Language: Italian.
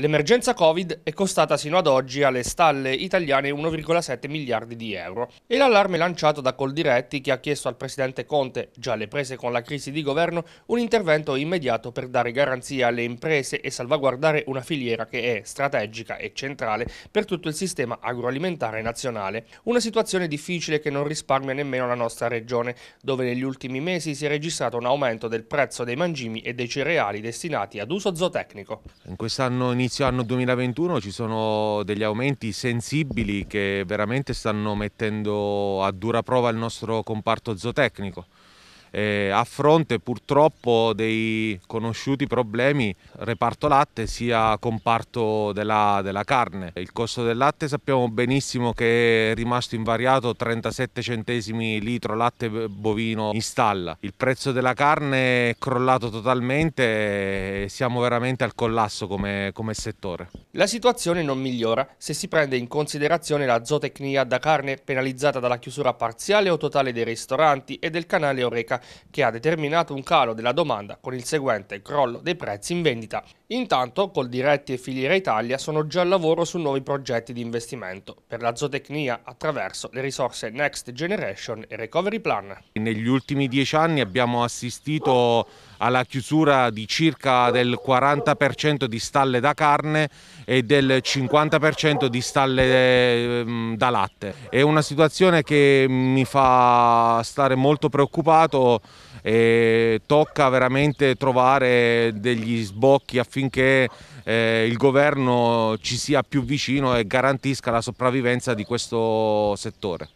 L'emergenza Covid è costata sino ad oggi alle stalle italiane 1,7 miliardi di euro e l'allarme lanciato da Coldiretti che ha chiesto al presidente Conte, già alle prese con la crisi di governo, un intervento immediato per dare garanzia alle imprese e salvaguardare una filiera che è strategica e centrale per tutto il sistema agroalimentare nazionale. Una situazione difficile che non risparmia nemmeno la nostra regione, dove negli ultimi mesi si è registrato un aumento del prezzo dei mangimi e dei cereali destinati ad uso zootecnico. In quest'anno inizia inizio anno 2021 ci sono degli aumenti sensibili che veramente stanno mettendo a dura prova il nostro comparto zootecnico eh, a fronte purtroppo dei conosciuti problemi reparto latte sia comparto della, della, carne. Il costo del latte sappiamo benissimo che è rimasto invariato 37 centesimi litro latte bovino in stalla. Il prezzo della carne è crollato totalmente e siamo veramente al collasso come, come settore. La situazione non migliora se si prende in considerazione la zootecnia da carne penalizzata dalla chiusura parziale o totale dei ristoranti e del canale Oreca che ha determinato un calo della domanda con il seguente crollo dei prezzi in vendita. Intanto col Diretti e Filiera Italia sono già al lavoro su nuovi progetti di investimento per la zootecnia attraverso le risorse Next Generation e Recovery Plan. Negli ultimi dieci anni abbiamo assistito alla chiusura di circa del 40% di stalle da carne e del 50% di stalle ehm, da latte. È una situazione che mi fa stare molto preoccupato e tocca veramente trovare degli sbocchi affinché eh, il governo ci sia più vicino e garantisca la sopravvivenza di questo settore.